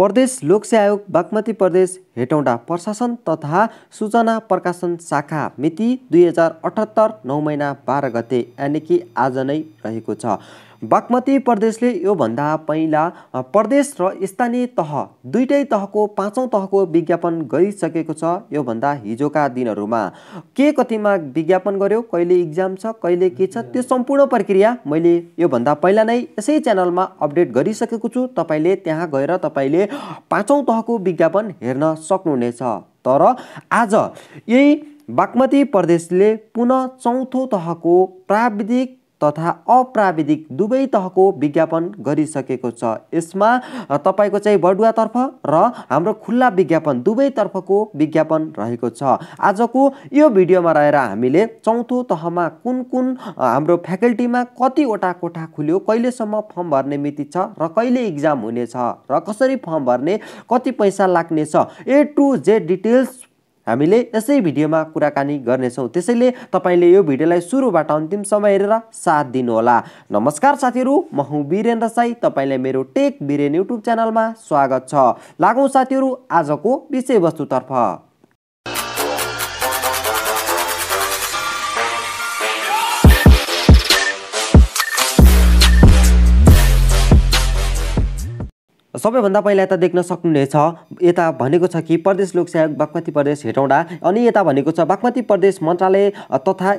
प्रदेश लोकसेवा आयोग बागमती प्रदेश हेटौँडा प्रशासन तथा सूचना प्रकाशन शाखा मिति दुई हजार अठहत्तर नौ महिना बाह्र गते यानि कि आज नै रहेको छ बागमती प्रदेशले योभन्दा पहिला प्रदेश र स्थानीय तह दुइटै तहको पाँचौँ तहको विज्ञापन गरिसकेको छ योभन्दा हिजोका दिनहरूमा के कतिमा विज्ञापन गर्यो कहिले इक्जाम छ कहिले के छ त्यो सम्पूर्ण प्रक्रिया मैले योभन्दा पहिला नै यसै च्यानलमा अपडेट गरिसकेको छु तपाईँले त्यहाँ गएर तपाईँले पाँचौँ तहको विज्ञापन हेर्न सक्नुहुनेछ तर आज यही बागमती प्रदेशले पुनः चौथो तहको प्राविधिक तथा अप्राविधिक दुवै तहको विज्ञापन गरिसकेको छ यसमा तपाईँको चाहिँ बडुवातर्फ र हाम्रो खुल्ला विज्ञापन दुवैतर्फको विज्ञापन रहेको छ आजको यो भिडियोमा रहेर हामीले चौथो तहमा कुन कुन हाम्रो फ्याकल्टीमा कतिवटा कोठा खुल्यो कहिलेसम्म फर्म भर्ने मिति छ र कहिले इक्जाम हुनेछ र कसरी फर्म भर्ने कति पैसा लाग्नेछ ए टु जेड डिटेल्स हामीले यसै भिडियोमा कुराकानी गर्नेछौँ त्यसैले तपाईँले यो भिडियोलाई सुरुबाट अन्तिमसम्म हेरेर साथ दिनुहोला नमस्कार साथीहरू म हुँ वीरेन्द्र साई तपाईँलाई मेरो टेक बिरेन युट्युब च्यानलमा स्वागत छ लागौँ साथीहरू आजको विषयवस्तुतर्फ सबैभन्दा पहिला यता देख्न सक्नुहुनेछ यता भनेको छ कि प्रदेश लोकसेवा बागमती प्रदेश हेटौँडा अनि यता भनेको छ बागमती प्रदेश मन्त्रालय तथा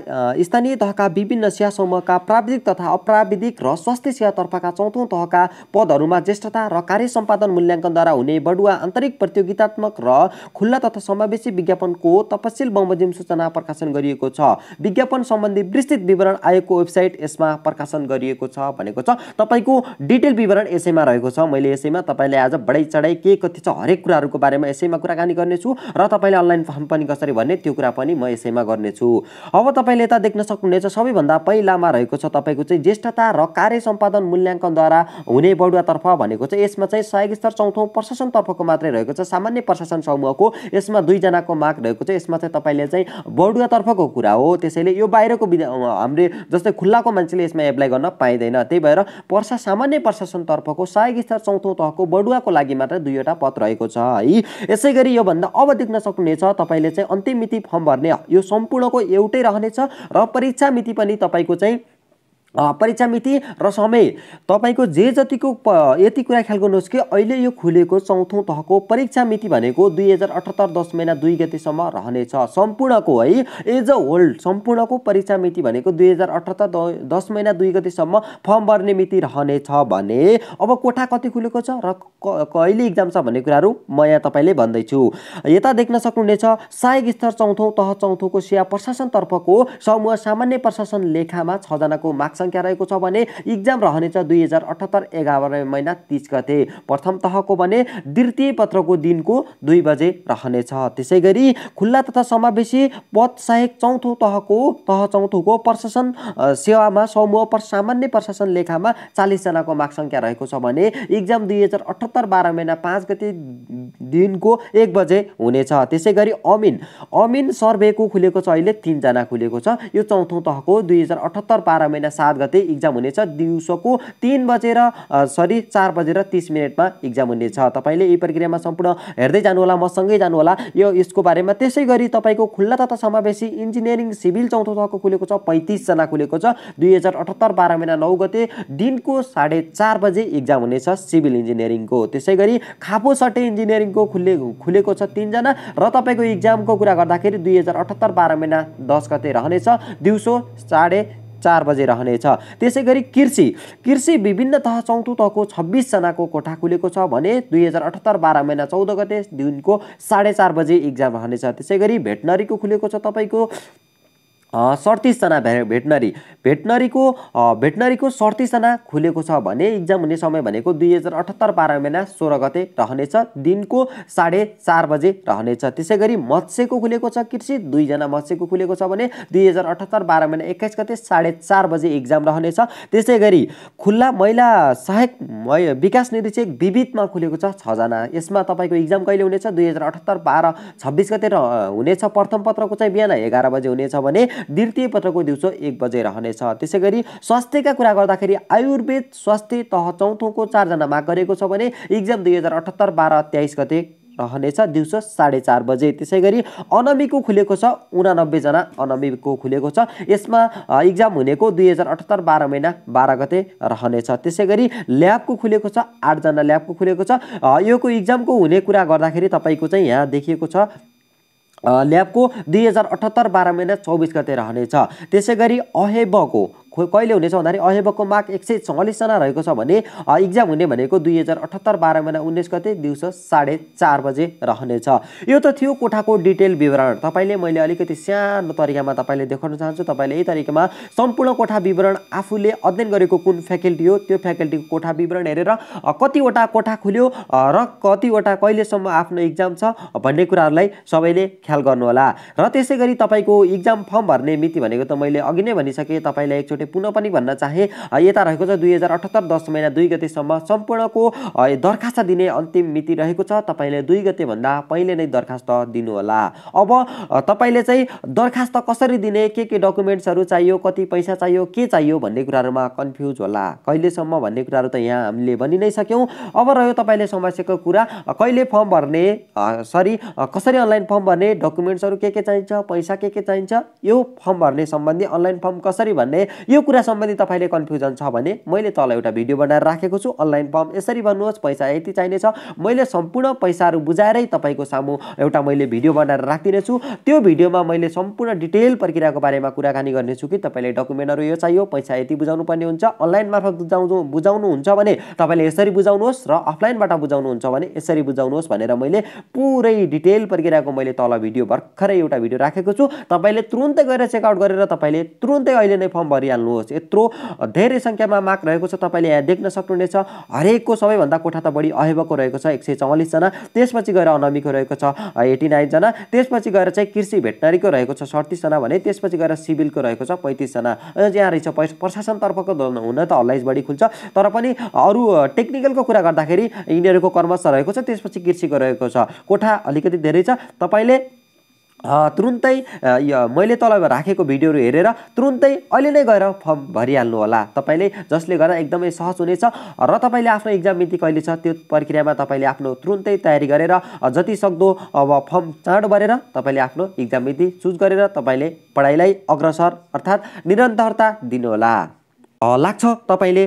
स्थानीय तहका विभिन्न सेवा समूहका प्राविधिक तथा अप्राविधिक र स्वास्थ्य सेवातर्फका चौथौँ तहका पदहरूमा ज्येष्ठता र कार्य सम्पादन मूल्याङ्कनद्वारा हुने बडुवा आन्तरिक प्रतियोगितात्मक र खुल्ला तथा समावेशी विज्ञापनको तपसिल बमोजिम सूचना प्रकाशन गरिएको छ विज्ञापन सम्बन्धी विस्तृत विवरण आयोगको वेबसाइट यसमा प्रकाशन गरिएको छ भनेको छ तपाईँको डिटेल विवरण यसैमा रहेको छ मैले यसैमा तपाईँले आज बढाइ चढाइ के कति छ हरेक कुराहरूको बारेमा यसैमा कुराकानी गर्नेछु र तपाईँले अनलाइन फर्म पनि कसरी भन्ने त्यो कुरा पनि म यसैमा गर्नेछु अब तपाईँले यता देख्न सक्नुहुनेछ सबैभन्दा पहिलामा रहेको छ तपाईँको चाहिँ ज्येष्ठता र कार्य सम्पादन मूल्याङ्कनद्वारा हुने बडुवातर्फ भनेको चाहिँ यसमा चाहिँ सहायक स्तर चौथौँ प्रशासनतर्फको मात्रै रहेको छ सामान्य प्रशासन समूहको यसमा दुईजनाको मार्क रहेको छ यसमा चाहिँ तपाईँले चाहिँ बडुवातर्फको कुरा हो त्यसैले यो बाहिरको विद्या हाम्रो जस्तै खुल्लाको मान्छेले यसमा एप्लाई गर्न पाइँदैन त्यही भएर पर्सा सामान्य प्रशासनतर्फको सहायक स्तर चौथौँ तहको बड़ुआको बडुवाको लागि मात्र दुईवटा पद रहेको छ है यसै गरी योभन्दा अब देख्न सक्नुहुनेछ तपाईँले चाहिँ अन्तिम मिति फर्म भर्ने यो सम्पूर्णको एउटै रहनेछ र परीक्षा मिति पनि तपाईँको चाहिँ परीक्षा मिति र समय तपाईँको जे जतिको प यति कुरा ख्याल गर्नुहोस् कि अहिले यो खुलेको चौथो तहको परीक्षा मिति भनेको दुई हजार अठहत्तर दस महिना दुई गतिसम्म रहनेछ सम्पूर्णको है एज अ होल्ड सम्पूर्णको परीक्षा मिति भनेको दुई हजार अठहत्तर द दस महिना दुई गतिसम्म फर्म भर्ने मिति रहनेछ भने अब कोठा कति खुलेको छ र कहिले इक्जाम छ भन्ने कुराहरू म यहाँ तपाईँले भन्दैछु यता देख्न सक्नुहुनेछ सहायक स्तर चौथौँ तह चौथौँको सेवा प्रशासनतर्फको समूह सामान्य प्रशासन लेखामा छजनाको मार्क्स संख्या रहेको छ भने इक्जाम रहनेछ दुई हजार अठहत्तर एघार महिना तिस गते प्रथम तहको भने द्वितीय पत्रको दिनको दुई बजे रहनेछ त्यसै गरी खुल्ला तथा समावेशी पद सहायक चौथो तहको तह चौथोको प्रशासन सेवामा समूह पर सामान्य प्रशासन लेखामा चालिसजनाको माग सङ्ख्या रहेको छ भने इक्जाम दुई हजार अठहत्तर बाह्र महिना पाँच गते दिनको एक बजे हुनेछ त्यसै गरी अमिन अमिन सर्वेको खुलेको छ अहिले तिनजना खुलेको छ यो चौथो तहको दुई हजार अठहत्तर बाह्र महिना सात सात गते इक्जाम हुनेछ दिउँसोको तिन बजेर सरी चार बजेर तिस मिनटमा इक्जाम हुनेछ तपाईँले यही प्रक्रियामा सम्पूर्ण हेर्दै जानुहोला मसँगै जानुहोला यो यसको बारेमा त्यसै गरी तपाईँको खुल्ला तथा समावेशी इन्जिनियरिङ सिभिल चौथो तहको खुलेको छ पैँतिसजना खुलेको छ दुई हजार अठहत्तर बाह्र महिना नौ गते दिनको साढे चार बजे इक्जाम हुनेछ सिभिल इन्जिनियरिङको त्यसै गरी खापो सटे इन्जिनियरिङको खुले खुलेको छ तिनजना र तपाईँको इक्जामको कुरा गर्दाखेरि दुई हजार अठहत्तर बाह्र महिना दस गते रहनेछ दिउँसो साढे चार बजे रहनेछ त्यसै गरी कृषि कृषि विभिन्न तह चौथो तहको छब्बिसजनाको कोठा खुलेको छ भने दुई हजार अठहत्तर बाह्र महिना चौध गते दिनको साढे चार बजे इक्जाम रहनेछ त्यसै गरी भेटनरीको खुलेको छ तपाईँको सडतिसजना भे भेटनरी भेटनरीको भेटनरीको सडतिसजना खुलेको छ भने इक्जाम हुने समय भनेको दुई हजार अठहत्तर बाह्र महिना सोह्र गते रहनेछ दिनको साढे चार बजे रहनेछ त्यसै गरी मत्स्यको खुलेको छ कृषि दुईजना मत्स्यको खुलेको छ भने दुई हजार अठहत्तर बाह्र महिना एक्काइस गते साढे चार बजे इक्जाम रहनेछ त्यसै गरी खुल्ला महिला सहायक विकास निरीक्षक विविधमा खुलेको छ छजना यसमा तपाईँको इक्जाम कहिले हुनेछ दुई हजार अठहत्तर बाह्र छब्बिस गते हुनेछ प्रथम पत्रको चाहिँ बिहान एघार बजे हुनेछ भने द्वितीय पत्रको दिउँसो एक बजे रहनेछ त्यसै गरी स्वास्थ्यका कुरा गर्दाखेरि आयुर्वेद स्वास्थ्य तह चौथोको चारजना माग गरेको छ भने इक्जाम दुई हजार अठहत्तर बाह्र तेइस गते रहनेछ दिउँसो साढे चार बजे त्यसै गरी अनमीको खुलेको छ उनानब्बेजना अनमीको खुलेको छ यसमा इक्जाम हुनेको दुई हजार अठहत्तर बाह्र महिना बाह्र गते रहनेछ त्यसै गरी ल्याबको खुलेको छ आठजना ल्याबको खुलेको छ योको इक्जामको हुने कुरा गर्दाखेरि तपाईँको चाहिँ यहाँ देखिएको छ ल्याबको दुई हजार अठहत्तर बाह्र महिना चौबिस गते रहनेछ त्यसै गरी अहेबको कहिले हुनेछ भन्दाखेरि अहेबकको मार्क एक सय चौवालिसजना रहेको छ भने इक्जाम हुने भनेको दुई हजार अठहत्तर बाह्र महिना उन्नाइस गते दिउँसो साढे चार बजे रहनेछ यो त थियो कोठाको डिटेल विवरण तपाईँले मैले अलिकति सानो तरिकामा तपाईँले देखाउन चाहन्छु तपाईँले यही तरिकामा सम्पूर्ण कोठा विवरण आफूले अध्ययन गरेको कुन फ्याकल्टी हो त्यो फ्याकल्टीको कोठा विवरण हेरेर कतिवटा कोठा खुल्यो र कतिवटा कहिलेसम्म आफ्नो इक्जाम छ भन्ने कुराहरूलाई सबैले ख्याल गर्नुहोला र त्यसै गरी तपाईँको इक्जाम फर्म भर्ने मिति भनेको त मैले अघि नै भनिसकेँ तपाईँलाई एकचोटि एकचोटि पुनः पनि भन्न चाहे यता रहेको छ दुई हजार अठहत्तर दस महिना दुई गतेसम्म सम्पूर्णको दरखास्त दिने अन्तिम मिति रहेको छ तपाईँले दुई गतेभन्दा पहिले नै दरखास्त दिनुहोला अब तपाईँले चाहिँ दरखास्त कसरी दिने के के डकुमेन्ट्सहरू चाहियो कति पैसा चाहियो के चाहियो भन्ने कुराहरूमा कन्फ्युज होला कहिलेसम्म भन्ने कुराहरू त यहाँ हामीले भनि नै सक्यौँ अब रह्यो तपाईँले समस्याको कुरा कहिले फर्म भर्ने सरी कसरी अनलाइन फर्म भर्ने डकुमेन्ट्सहरू के के चाहिन्छ पैसा के के चाहिन्छ यो फर्म भर्ने सम्बन्धी अनलाइन फर्म कसरी भन्ने यो कुरा सम्बन्धी तपाईँले कन्फ्युजन छ भने मैले तल एउटा भिडियो बनाएर राखेको छु अनलाइन फर्म यसरी भन्नुहोस् पैसा यति चाहिनेछ मैले सम्पूर्ण पैसाहरू बुझाएरै तपाईँको सामु एउटा मैले भिडियो बनाएर राखिदिनेछु त्यो भिडियोमा मैले सम्पूर्ण डिटेल प्रक्रियाको बारेमा कुराकानी गर्नेछु कि तपाईँले डकुमेन्टहरू यो चाहियो पैसा यति बुझाउनु पर्ने हुन्छ अनलाइन मार्फत बुझाउनु बुझाउनुहुन्छ भने तपाईँले यसरी बुझाउनुहोस् र अफलाइनबाट बुझाउनुहुन्छ भने यसरी बुझाउनुहोस् भनेर मैले पुरै डिटेल प्रक्रियाको मैले तल भिडियो भर्खरै एउटा भिडियो राखेको छु तपाईँले तुरुन्तै गएर चेकआउट गरेर तपाईँले तुरुन्तै अहिले नै फर्म भरिहाल्नु हाल्नुहोस् यत्रो धेरै सङ्ख्यामा माग रहेको छ तपाईँले यहाँ देख्न सक्नुहुनेछ हरेकको सबैभन्दा कोठा त बढी अहेबको रहेको छ एक सय चौवालिसजना त्यसपछि गएर अनमीको रहेको छ एटी नाइनजना त्यसपछि गएर चाहिँ कृषि भेटनरीको रहेको छ सडतिसजना भने त्यसपछि गएर सिभिलको रहेको छ पैँतिसजना यहाँ रहेछ प्रशासनतर्फको हुन त हल्लाइज बढी खुल्छ तर पनि अरू टेक्निकलको कुरा गर्दाखेरि यिनीहरूको कर्मश रहेको छ त्यसपछि कृषिको रहेको छ कोठा अलिकति धेरै छ तपाईँले तुरुन्तै मैले तल राखेको भिडियोहरू हेरेर तुरुन्तै अहिले नै गएर फर्म भरिहाल्नु होला तपाईँले जसले गर्दा एकदमै सहज हुनेछ र तपाईँले आफ्नो इक्जाम मिति कहिले छ त्यो प्रक्रियामा तपाईँले आफ्नो तुरुन्तै तयारी गरेर जति सक्दो अब फर्म चाँडो भरेर तपाईँले आफ्नो इक्जाम मिति चुज गरेर तपाईँले पढाइलाई अग्रसर अर्थात् निरन्तरता दिनुहोला लाग्छ तपाईँले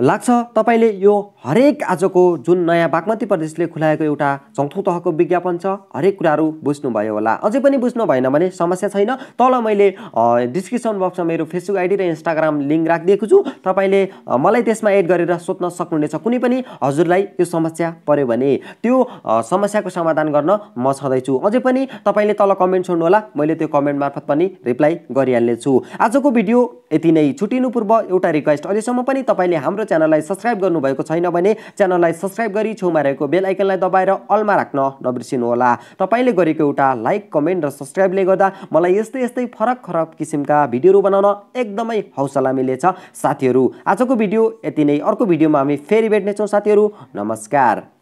लाग्छ तपाईँले यो हरेक आजको जुन नयाँ बागमती प्रदेशले खुलाएको एउटा चौथो तहको विज्ञापन छ हरेक कुराहरू बुझ्नुभयो होला अझै पनि बुझ्नु भएन भने समस्या छैन तल मैले डिस्क्रिप्सन बक्समा मेरो फेसबुक आइडी र इन्स्टाग्राम लिङ्क राखिदिएको छु तपाईँले मलाई त्यसमा एड गरेर सोध्न सक्नुहुनेछ कुनै पनि हजुरलाई त्यो समस्या पऱ्यो भने त्यो समस्याको समाधान गर्न म छँदैछु अझै पनि तपाईँले तल कमेन्ट छोड्नु होला मैले त्यो कमेन्ट मार्फत पनि रिप्लाई गरिहाल्नेछु आजको भिडियो यति नै छुट्टिनु पूर्व एउटा रिक्वेस्ट अहिलेसम्म पनि तपाईँले हाम्रो च्यानललाई सब्सक्राइब गर्नुभएको छैन भने च्यानललाई सब्सक्राइब गरी छेउमा रहेको बेल आइकनलाई दबाएर अलमा राख्न नबिर्सिनुहोला तपाईँले गरेको एउटा लाइक कमेन्ट र सब्सक्राइबले गर्दा मलाई यस्तै यस्तै फरक फरक किसिमका भिडियोहरू बनाउन एकदमै हौसला मिलेछ साथीहरू आजको भिडियो यति नै अर्को भिडियोमा हामी फेरि भेट्नेछौँ साथीहरू नमस्कार